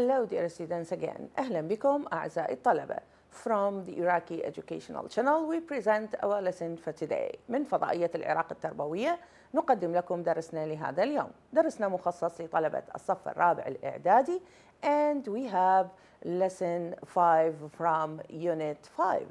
Hello dear students again. أهلا بكم أعزائي الطلبة. From the Iraqi Educational Channel we present our lesson for today. من فضائية العراق التربوية نقدم لكم درسنا لهذا اليوم. درسنا مخصص لطلبة الصف الرابع الإعدادي and we have lesson 5 from unit 5.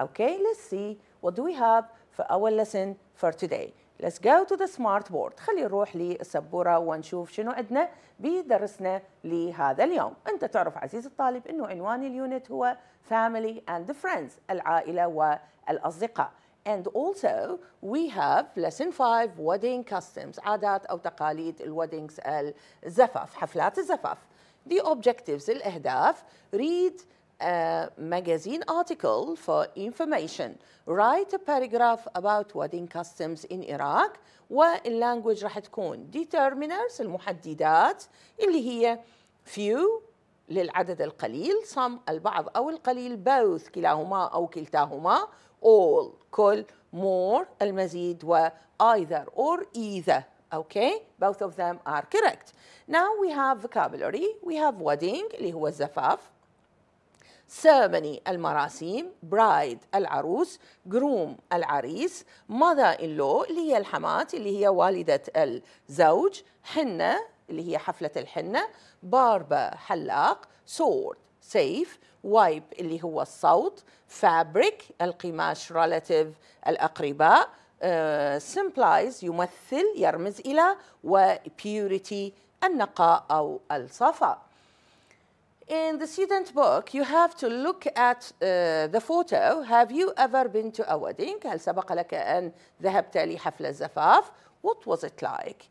Okay, let's see what do we have for our lesson for today. Let's go to the smart board خلي نروح للسبورة ونشوف شنو عندنا بدرسنا لهذا اليوم أنت تعرف عزيز الطالب أنه عنوان اليونت هو Family and Friends العائلة والأصدقاء And also we have lesson 5 wedding customs عادات أو تقاليد الودينجز الزفاف حفلات الزفاف The objectives الأهداف read a magazine article for information write a paragraph about wedding customs in Iraq language راح تكون determiners المحددات اللي هي few للعدد القليل some البعض أو القليل both كلاهما أو كلتاهما all كل more المزيد و either or either Okay, both of them are correct. Now we have vocabulary. We have wedding, اللي هو الزفاف. سامني المراسيم برايد العروس جروم العريس ماذا ان لو اللي هي الحمات اللي هي والدة الزوج حنة اللي هي حفلة الحنة باربا حلاق سورد سيف وايب اللي هو الصوت فابريك القماش ريلاتيف الأقرباء آه، سمبلايز uh, يمثل يرمز إلى وبيوريتي النقاء أو الصفاء in the student book, you have to look at uh, the photo. Have you ever been to a wedding? هل سبق لك أن ذهبت لحفل الزفاف? What was it like?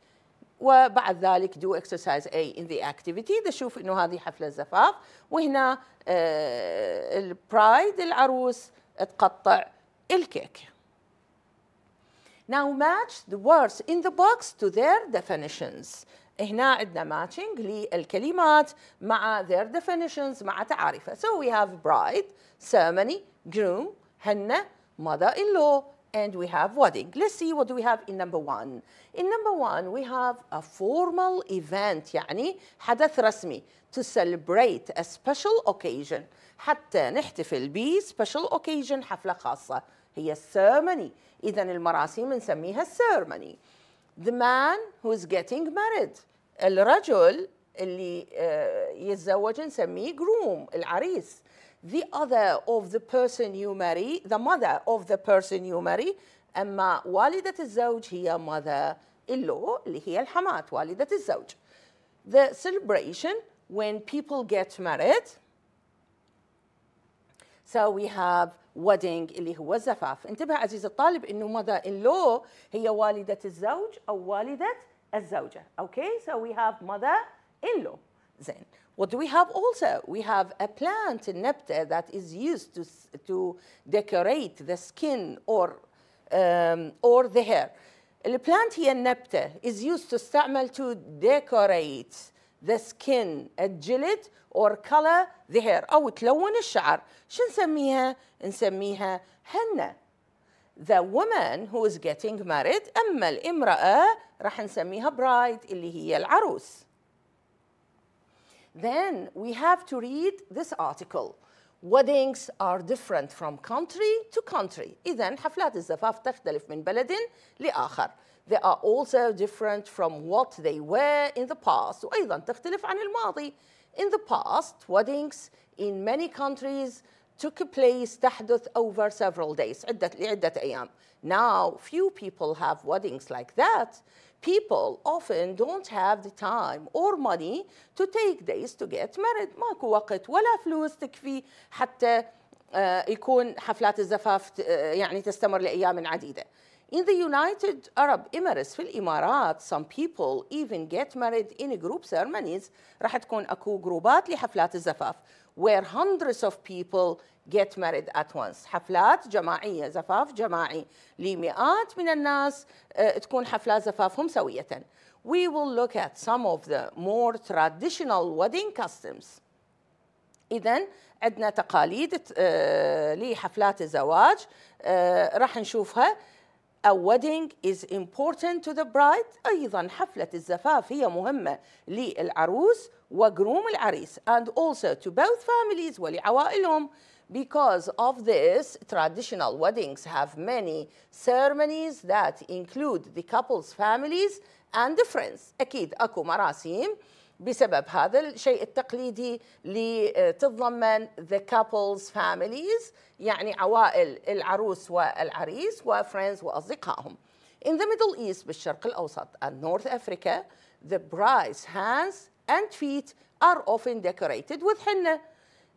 وبعد ذلك do exercise A in the activity تشوف انه هذه حفلة زفاف وهنا البرايد العروس تقطع الكيك. Now match the words in the box to their definitions. هنا عندنا ماتشنج للكلمات مع their definitions مع تعاريفها so we have bride ceremony groom henna mother-in-law and we have wedding let's see what do we have in number one in number one we have a formal event يعني حدث رسمي to celebrate a special occasion حتى نحتفل ب special occasion حفلة خاصة هي ceremony. إذا المراسم نسميها ceremony. the man who's getting married الرجل اللي يتزوج نسميه groom العريس the other of the person you marry the mother of the person you marry أما والدة الزوج هي mother اللو اللي هي الحماة والدة الزوج the celebration when people get married we have wedding, اللي هو الزفاف انتبه عزيز الطالب انه mother-in-law هي والدة الزوج او والدة الزوجة. Okay? So we have mother-in-law. Then What do we have also? We have a plant in Nepta that is used to, to decorate the skin or, um, or the hair. The plant here in Nepta is used to استعمل to decorate the skin الجلد or color the hair أو oh, تلون الشعر شو نسميها؟ نسميها هنة the woman who is getting married أما الإمرأة راح نسميها bride اللي هي العروس then we have to read this article weddings are different from country to country إذا حفلات الزفاف تختلف من بلد لآخر they are also different from what they were in the past وأيضا تختلف عن الماضي In the past, weddings in many countries took place تحدث over several days عدة لعدة أيام Now few people have weddings like that people often don't have the time or money to take days to get married ماكو وقت ولا فلوس تكفي حتى يكون حفلات الزفاف يعني تستمر لأيام عديدة In the United Arab Emirates في الإمارات some people even get married in group ceremonies راح تكون أكو جروبات لحفلات الزفاف where hundreds of people get married at once حفلات جماعية زفاف جماعي لمئات من الناس تكون حفلات زفافهم سوية We will look at some of the more traditional wedding customs إذا عندنا تقاليد لحفلات الزواج راح نشوفها A wedding is important to the bride أيضا حفلة الزفاف هي مهمة للعروس وجروم العريس and also to both families ولعوائلهم Because of this, traditional weddings have many ceremonies that include the couple's families and the friends. أكيد أكو مراسم بسبب هذا الشيء التقليدي تتضمن the couples families يعني عوائل العروس والعريس وفريندز وأصدقائهم In the Middle East بالشرق الأوسط and North Africa the bride's hands and feet are often decorated with henna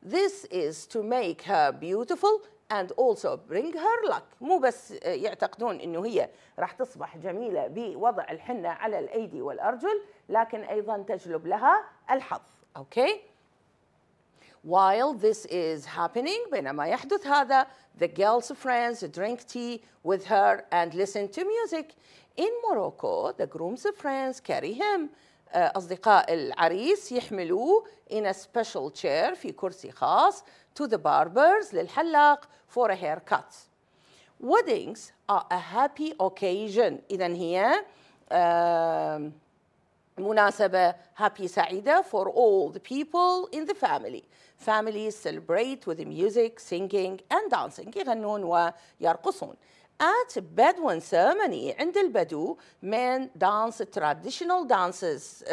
This is to make her beautiful and also bring her luck مو بس يعتقدون انه هي راح تصبح جميله بوضع الحنه على الايدي والارجل لكن ايضا تجلب لها الحظ اوكي While this is happening بينما يحدث هذا the girl's friends drink tea with her and listen to music in Morocco the groom's friends carry him أصدقاء العريس يحملوه in a special chair في كرسي خاص to the barbers للحلاق for a haircut. Weddings are a happy occasion إذا هي مناسبة happy سعيدة for all the people in the family. Families celebrate with music, singing and dancing يغنون ويرقصون. at Bedouin ceremony عند البدو men dance traditional dances uh,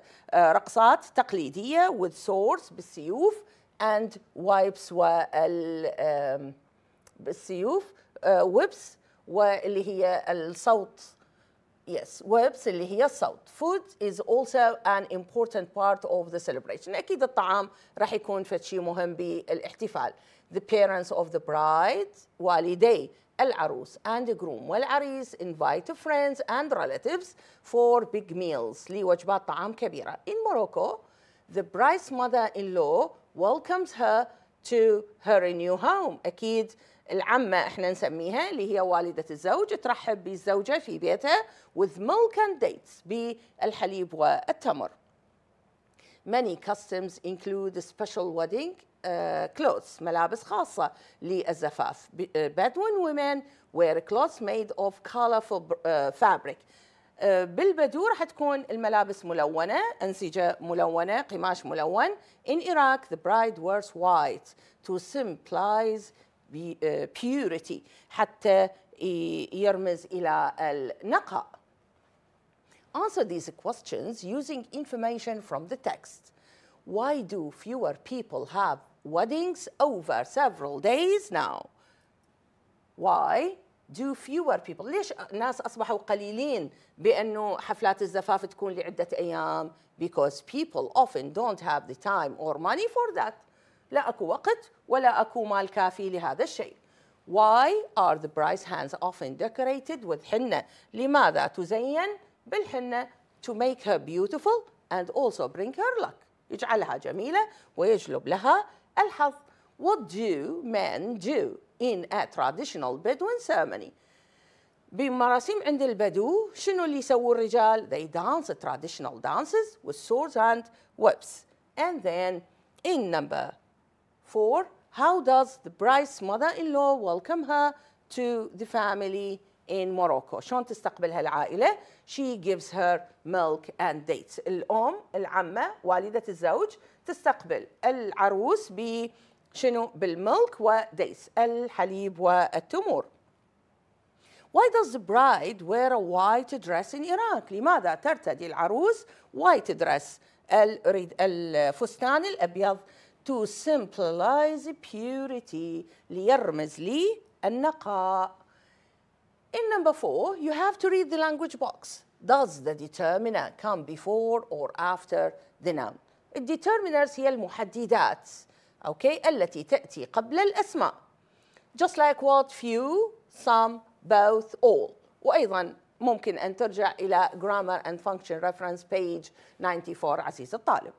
uh, رقصات تقليدية with swords بالسيوف and wipes وال بالسيوف uh, whips واللي هي الصوت Yes, whips اللي هي الصوت. Food is also an important part of the celebration. أكيد الطعام راح يكون فد شيء مهم بالاحتفال. The parents of the bride, والدي العروس and groom والعريس invite friends and relatives for big meals لوجبات طعام كبيرة. In Morocco, the bride's mother-in-law welcomes her to her new home. أكيد العمة احنا نسميها اللي هي والدة الزوج ترحب بالزوجة في بيتها with milk and dates بالحليب والتمر. Many customs include a special wedding clothes ملابس خاصة للزفاف بدوين women وير كلوثز ميد اوف colorful فابريك بالبدو راح تكون الملابس ملونة أنسجة ملونة قماش ملون In Iraq the bride wears white to symbolize purity حتى يرمز إلى النقاء Answer these questions using information from the text why do fewer people have weddings over several days now? Why do fewer people ليش الناس أصبحوا قليلين بأنه حفلات الزفاف تكون لعدة أيام because people often don't have the time or money for that لا أكو وقت ولا أكو مال كافي لهذا الشيء Why are the bride's hands often decorated with henna? لماذا تزين بالحنة to make her beautiful and also bring her luck? يجعلها جميلة ويجلب لها الحظ What do men do in a traditional Bedouin ceremony بمراسيم عند البدو شنو اللي يسووا الرجال they dance traditional dances with swords and whips and then in number four how does the bride's mother-in-law welcome her to the family in Morocco شلون تستقبلها العائلة she gives her milk and dates الأم العمة والدة الزوج تستقبل العروس بشنو بالملك وديس الحليب والتمور Why does the bride wear a white dress in Iraq? لماذا ترتدي العروس white dress الفستان الأبيض to symbolize purity ليرمز لي النقاء In number four, you have to read the language box. Does the determiner come before or after the noun? Determiners هي المحددات okay, التي تأتي قبل الأسماء. Just like what, few, some, both, all. وأيضا ممكن أن ترجع إلى Grammar and Function Reference page 94 عزيز الطالب.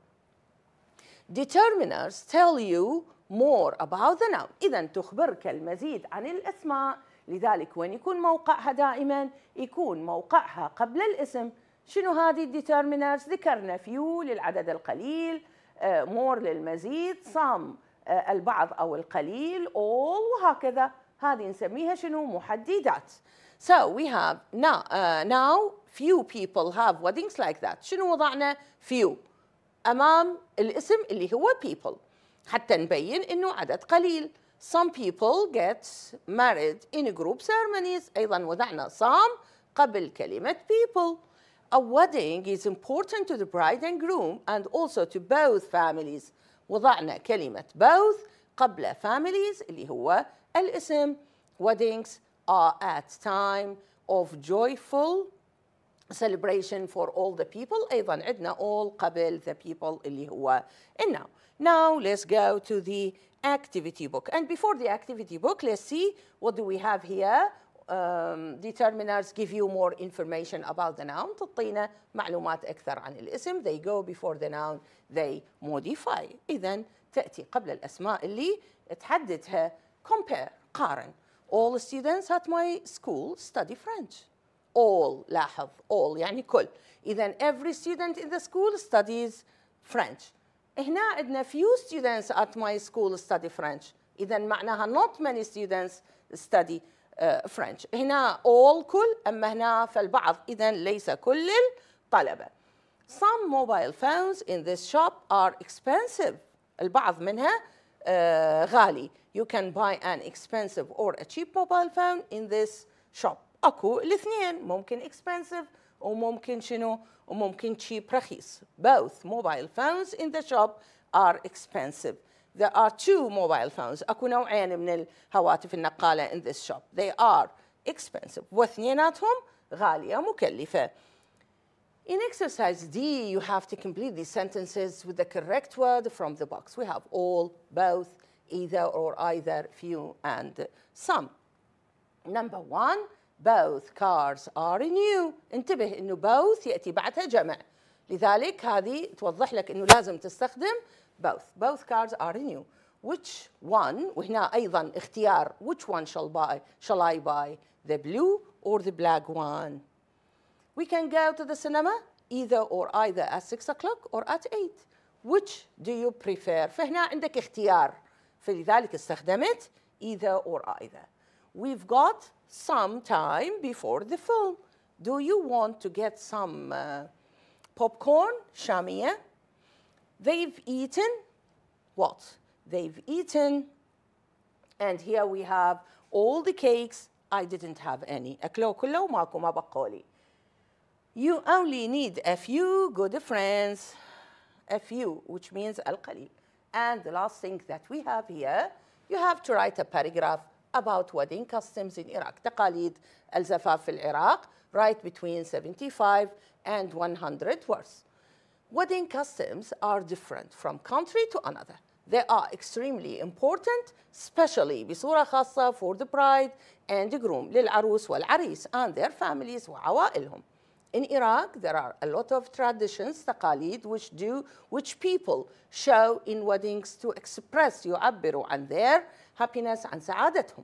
Determiners tell you more about the noun. إذا تخبرك المزيد عن الأسماء لذلك وين يكون موقعها دائما يكون موقعها قبل الاسم شنو هذه الديترمينرز ذكرنا فيو للعدد القليل مور آه، للمزيد صام آه، البعض او القليل all وهكذا هذه نسميها شنو محددات So we have now, uh, now few people have weddings like that شنو وضعنا few أمام الاسم اللي هو people حتى نبين أنه عدد قليل some people get married in group ceremonies أيضا وضعنا some قبل كلمة people a wedding is important to the bride and groom and also to both families وضعنا كلمة both قبل families اللي هو الاسم weddings are at time of joyful celebration for all the people أيضا عندنا all قبل the people اللي هو النوم now let's go to the activity book. And before the activity book, let's see what do we have here. Um, determiners give you more information about the noun تطينا معلومات أكثر عن الاسم they go before the noun they modify إذن تأتي قبل الأسماء اللي تحددها compare قارن all students at my school study French all لاحظ all يعني كل إذن every student in the school studies French هنا عندنا few students at my school study French إذا معناها not many students study uh, French هنا all كل أما هنا فالبعض إذا ليس كل الطلبة Some mobile phones in this shop are expensive البعض منها uh, غالي You can buy an expensive or a cheap mobile phone in this shop أكو الاثنين ممكن expensive وممكن شنو وممكن cheap رخيص both mobile phones in the shop are expensive there are two mobile phones اكو نوعين من الهواتف النقاله in this shop they are expensive واثنيناتهم غاليه مكلفه In exercise D, you have to complete these sentences with the correct word from the box. We have all, both, either or either, few, and some. Number one, both cars are new انتبه انه both ياتي بعدها جمع لذلك هذه توضح لك انه لازم تستخدم both both cars are new which one وهنا ايضا اختيار which one shall buy shall I buy the blue or the black one we can go to the cinema either or either at 6 o'clock or at 8 which do you prefer فهنا عندك اختيار فلذلك استخدمت either or either we've got some time before the film. Do you want to get some uh, popcorn, shamia? They've eaten what? They've eaten, and here we have all the cakes. I didn't have any. You only need a few good friends, a few, which means al-qalil. And the last thing that we have here, you have to write a paragraph about wedding customs in Iraq تقاليد الزفاف في العراق right between 75 and 100 words wedding customs are different from country to another they are extremely important especially بصورة خاصة for the bride and the groom للعروس والعريس and their families وعوائلهم in Iraq, there are a lot of traditions, taqalid, which do, which people show in weddings to express, يعبروا عن their happiness and سعادتهم.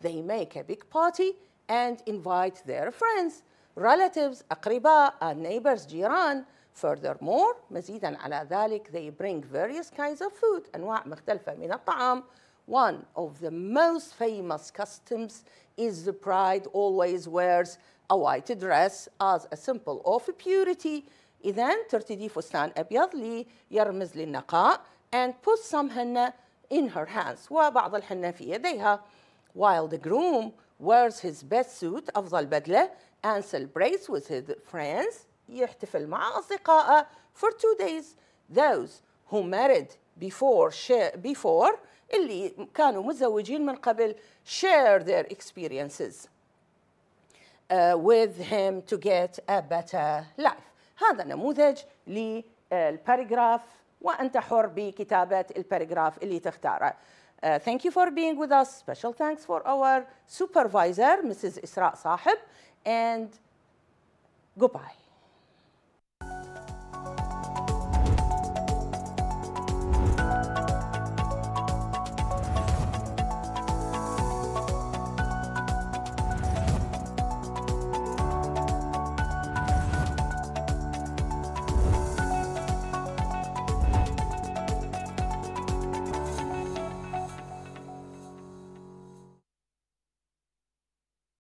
They make a big party and invite their friends, relatives, أقرباء, and neighbors, جيران. Furthermore, مزيدا على ذلك, they bring various kinds of food, أنواع مختلفة من الطعام. One of the most famous customs is the bride always wears a white dress as a symbol of purity. إذا ترتدي فستان أبيض يرمز للنقاء and puts some henna in her hands وبعض الحنة يديها while the groom wears his best suit أفضل بدلة and celebrates with his friends يحتفل مع أصدقائه for two days those who married before before اللي كانوا متزوجين من قبل share their experiences uh, with him to get a better life هذا نموذج للباراجراف وأنت حر بكتابة الباراجراف اللي تختاره. Uh, thank you for being with us. Special thanks for our supervisor, Mrs. Isra Sahib, and goodbye.